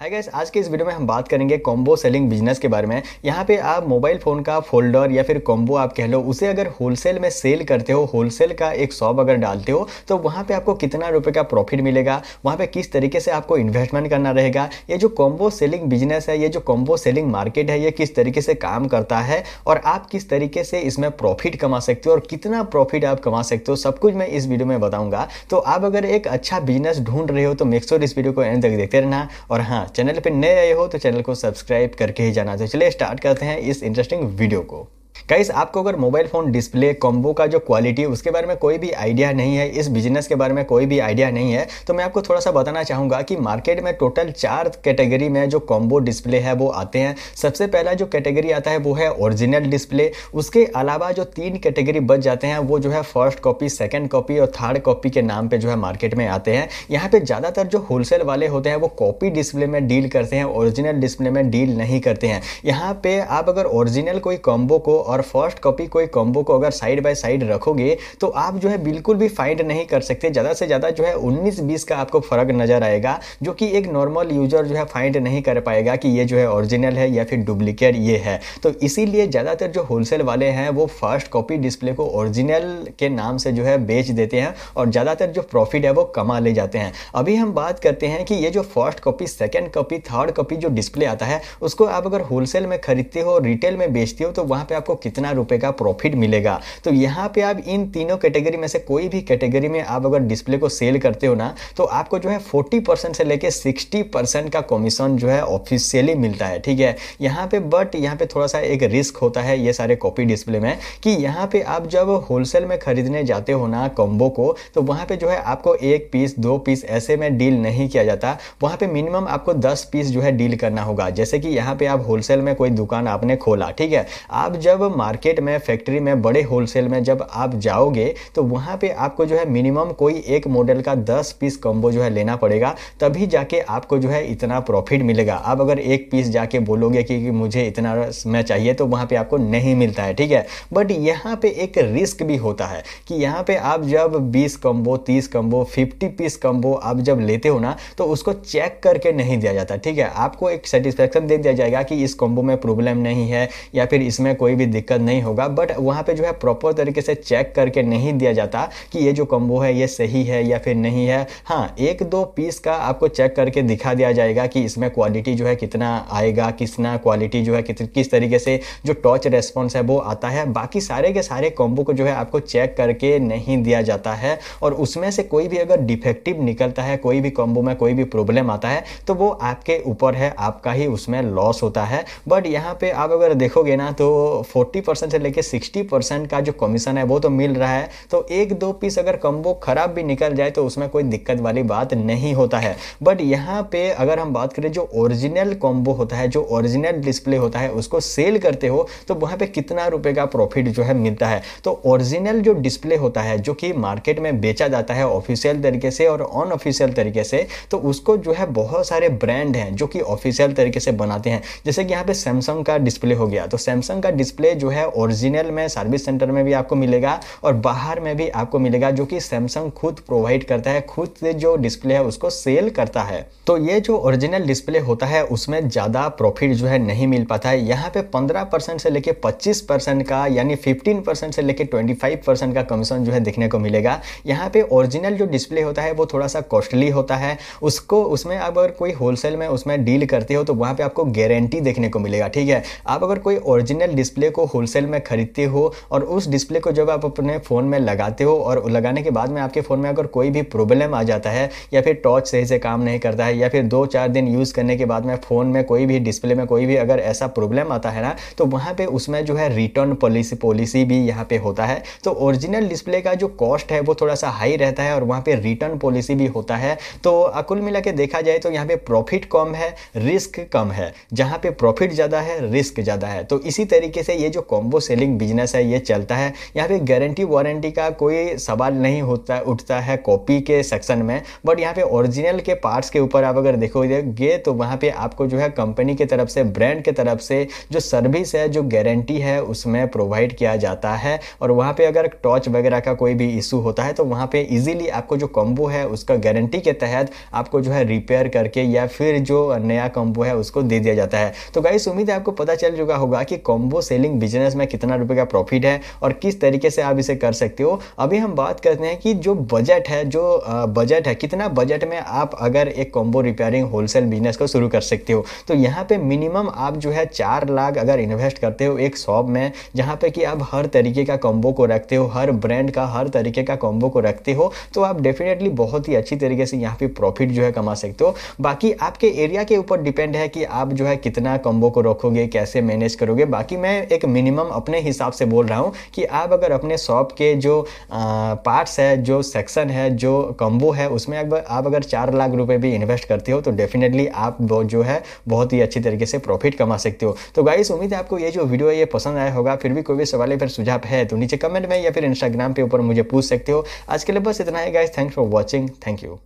hi guys आज के इस वीडियो में हम बात करेंगे कॉम्बो सेलिंग बिजनेस के बारे में यहाँ पे आप मोबाइल फ़ोन का फोल्डर या फिर कॉम्बो आप कह लो उसे अगर होलसेल में सेल करते हो होलसेल का एक शॉप अगर डालते हो तो वहाँ पे आपको कितना रुपए का प्रॉफिट मिलेगा वहाँ पे किस तरीके से आपको इन्वेस्टमेंट करना रहेगा ये जो कॉम्बो सेलिंग बिजनेस है ये जो कॉम्बो सेलिंग मार्केट है ये किस तरीके से काम करता है और आप किस तरीके से इसमें प्रॉफिट कमा सकते हो और कितना प्रॉफिट आप कमा सकते हो सब कुछ मैं इस वीडियो में बताऊँगा तो आप अगर एक अच्छा बिजनेस ढूंढ रहे हो तो मेक्सोर इस वीडियो को एंड तक देखते रहना और हाँ चैनल पर नए आए हो तो चैनल को सब्सक्राइब करके ही जाना तो चलिए स्टार्ट करते हैं इस इंटरेस्टिंग वीडियो को गाइस आपको अगर मोबाइल फ़ोन डिस्प्ले कॉम्बो का जो क्वालिटी उसके बारे में कोई भी आइडिया नहीं है इस बिजनेस के बारे में कोई भी आइडिया नहीं है तो मैं आपको थोड़ा सा बताना चाहूँगा कि मार्केट में टोटल चार कैटेगरी में जो कॉम्बो डिस्प्ले है वो आते हैं सबसे पहला जो कैटेगरी आता है वो है ओरिजिनल डिस्प्ले उसके अलावा जो तीन कैटेगरी बच जाते हैं वो जो है फर्स्ट कॉपी सेकेंड कॉपी और थर्ड कॉपी के नाम पर जो है मार्केट में आते हैं यहाँ पर ज़्यादातर जो होलसेल वाले होते हैं वो कॉपी डिस्प्ले में डील करते हैं ओरिजिनल डिस्प्ले में डील नहीं करते हैं यहाँ पर आप अगर ओरिजिनल कोई कॉम्बो को और और फर्स्ट कॉपी कोई कॉम्बो को अगर साइड बाय साइड रखोगे तो आप जो है बिल्कुल भी फाइंड नहीं कर सकते ज़्यादा से ज़्यादा जो है उन्नीस बीस का आपको फ़र्क नज़र आएगा जो कि एक नॉर्मल यूजर जो है फाइंड नहीं कर पाएगा कि ये जो है ओरिजिनल है या फिर डुप्लीकेट ये है तो इसीलिए ज़्यादातर जो होलसेल वाले हैं वो फर्स्ट कॉपी डिस्प्ले को ओरिजिनल के नाम से जो है बेच देते हैं और ज़्यादातर जो प्रॉफिट है वो कमा ले जाते हैं अभी हम बात करते हैं कि ये जो first copy second copy third copy जो डिस्प्ले आता है उसको आप अगर होलसेल में खरीदते हो रिटेल में बेचते हो तो वहाँ पर आपको कितना रुपए का प्रॉफिट मिलेगा तो यहाँ पे आप इन तीनों कैटेगरी में से कोई भी कैटेगरी में आप अगर डिस्प्ले को सेल करते हो ना तो आपको जो है फोर्टी परसेंट से लेके सिक्सटी परसेंट का कमीशन जो है ऑफिशियली मिलता है ठीक है यहाँ पे बट यहाँ पे थोड़ा सा एक रिस्क होता है ये सारे कॉपी डिस्प्ले में कि यहाँ पे आप जब होलसेल में खरीदने जाते हो ना कॉम्बो को तो वहाँ पे जो है आपको एक पीस दो पीस ऐसे में डील नहीं किया जाता वहाँ पे मिनिमम आपको दस पीस जो है डील करना होगा जैसे कि यहाँ पे आप होलसेल में कोई दुकान आपने खोला ठीक है आप जब मार्केट में फैक्ट्री में बड़े होलसेल में जब आप जाओगे तो वहाँ पे आपको जो है मिनिमम कोई एक मॉडल का 10 पीस कॉम्बो जो है लेना पड़ेगा तभी जाके आपको जो है इतना प्रॉफिट मिलेगा आप अगर एक पीस जाके बोलोगे कि, कि मुझे इतना मैं चाहिए तो वहाँ पर आपको नहीं मिलता है ठीक है बट यहाँ पे एक रिस्क भी होता है कि यहाँ पे आप जब बीस कम्बो तीस कम्बो फिफ्टी पीस कम्बो आप जब लेते हो ना तो उसको चेक करके नहीं दिया जाता ठीक है आपको एक सेटिस्फेक्शन दे दिया जाएगा कि इस कॉम्बो में प्रॉब्लम नहीं है या फिर इसमें कोई भी दिक्कत दिक्कत नहीं होगा बट वहाँ पे जो है प्रॉपर तरीके से चेक करके नहीं दिया जाता कि ये जो कम्बो है ये सही है या फिर नहीं है हाँ एक दो पीस का आपको चेक करके दिखा दिया जाएगा कि इसमें क्वालिटी जो है कितना आएगा कितना क्वालिटी जो है किस तरीके से जो टॉच रेस्पॉन्स है वो आता है बाकी सारे के सारे कॉम्बो को जो है आपको चेक करके नहीं दिया जाता है और उसमें से कोई भी अगर डिफेक्टिव निकलता है कोई भी कॉम्बो में कोई भी प्रॉब्लम आता है तो वो आपके ऊपर है आपका ही उसमें लॉस होता है बट यहाँ पे आप अगर देखोगे ना तो फोर्टी परसेंट से लेकर सिक्सटी परसेंट का जो कमीशन है वो तो मिल रहा है तो एक दो पीस अगर कम्बो खराब भी निकल जाए तो उसमें कोई दिक्कत वाली बात नहीं होता है बट यहाँ पे अगर हम बात करें जो ओरिजिनल कॉम्बो होता है जो ओरिजिनल डिस्प्ले होता है उसको सेल करते हो तो वहाँ पे कितना रुपए का प्रॉफिट जो है मिलता है तो ओरिजिनल जो डिस्प्ले होता है जो कि मार्केट में बेचा जाता है ऑफिशियल तरीके से और अनऑफिशियल तरीके से तो उसको जो है बहुत सारे ब्रांड हैं जो कि ऑफिशियल तरीके से बनाते हैं जैसे कि यहाँ पे सैमसंग का डिस्प्ले हो गया तो सैमसंग का डिस्प्ले जो जो है ओरिजिनल में सर्विस सेंटर में भी आपको मिलेगा और बाहर में भी आपको मिलेगा जो कि सैमसंग खुद प्रोवाइड करता है खुद से जो डिस्प्ले है उसको सेल करता है तो ये जो ओरिजिनल डिस्प्ले होता है उसमें ज़्यादा प्रॉफिट जो है नहीं मिल पाता है यहाँ पे 15 परसेंट से लेके 25 परसेंट का यानी 15 परसेंट से लेके 25 परसेंट का कमीशन जो है देखने को मिलेगा यहाँ पे ओरिजिनल जो डिस्प्ले होता है वो थोड़ा सा कॉस्टली होता है उसको उसमें अगर कोई होलसेल में उसमें डील करते हो तो वहाँ पर आपको गारंटी देखने को मिलेगा ठीक है आप अगर कोई ओरिजिनल डिस्प्ले को होलसेल में खरीदते हो और उस डिस्प्ले को जब आप अपने फ़ोन में लगाते हो और लगाने के बाद में आपके फ़ोन में अगर कोई भी प्रॉब्लम आ जाता है या फिर टॉर्च सही से काम नहीं करता है या फिर दो चार दिन यूज़ करने के बाद में फ़ोन में कोई भी डिस्प्ले में कोई भी अगर ऐसा प्रॉब्लम आता है ना तो वहाँ पर उसमें जो है रिटर्न पॉलिसी पॉलिसी भी यहाँ पर होता है तो ओरिजिनल डिस्प्ले का जो कॉस्ट है वो थोड़ा सा हाई रहता है और वहाँ पर रिटर्न पॉलिसी भी होता है तो अकुल मिला के देखा जाए तो यहाँ पर प्रॉफिट कम है रिस्क कम है जहाँ पर प्रॉफिट ज़्यादा है रिस्क ज़्यादा है तो इसी तरीके से ये जो कॉम्बो सेलिंग बिजनेस है ये चलता है यहाँ पे गारंटी वारंटी का कोई सवाल नहीं होता उठता है कॉपी के सेक्शन में बट यहाँ पे ओरिजिनल के पार्ट्स के ऊपर आप अगर देखोगे तो वहाँ पे आपको जो है कंपनी की तरफ से ब्रांड के तरफ से जो सर्विस है जो गारंटी है उसमें प्रोवाइड किया जाता है और वहाँ पे अगर टॉच वगैरह का कोई भी इशू होता है तो वहाँ पे इजीली आपको जो कॉम्बो है उसका गारंटी के तहत आपको जो है रिपेयर करके या फिर जो नया कॉम्बो है उसको दे दिया जाता है तो गाइस उम्मीद है आपको पता चल चुका होगा कि कॉम्बो सेलिंग बिजनेस में कितना रुपये का प्रॉफिट है और किस तरीके से आप इसे कर सकते हो अभी हम बात करते हैं कि जो बजट है जो बजट है कितना बजट में आप अगर एक कॉम्बो रिपेयरिंग होलसेल बिजनेस को शुरू कर सकते हो तो यहाँ पे मिनिमम आप जो है चार लाख अगर इन्वेस्ट करते हो एक शॉप में जहाँ पे कि आप हर तरीके का कॉम्बो को रखते हो हर ब्रांड का हर तरीके का कॉम्बो को रखते हो तो आप डेफिनेटली बहुत ही अच्छी तरीके से यहाँ पे प्रॉफिट जो है कमा सकते हो बाकी आपके एरिया के ऊपर डिपेंड है कि आप जो है कितना कॉम्बो को रखोगे कैसे मैनेज करोगे बाकी मैं एक मिनिमम अपने हिसाब से बोल रहा हूँ कि आप अगर अपने शॉप के जो पार्ट्स है जो सेक्शन है जो कम्बो है उसमें अगर आप अगर चार लाख रुपये भी इन्वेस्ट करते हो तो डेफिनेटली आप जो है बहुत ही अच्छी तरीके से प्रॉफिट कमा सकते हो तो गाइस उम्मीद है आपको ये जो वीडियो है ये पसंद आया होगा फिर भी कोई भी सवाल या फिर सुझाव है तो नीचे कमेंट में या फिर इंस्टाग्राम पे ऊपर मुझे पूछ सकते हो आज के लिए बस इतना है guys thanks for watching thank you